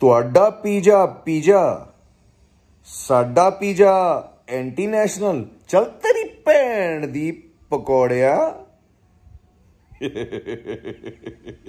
ਤੁਹਾਡਾ pizza pizza ਸਾਡਾ pizza anti national ਚਲ ਤੇਰੀ ਭੈਣ ਦੀ ਪਕੌੜਿਆ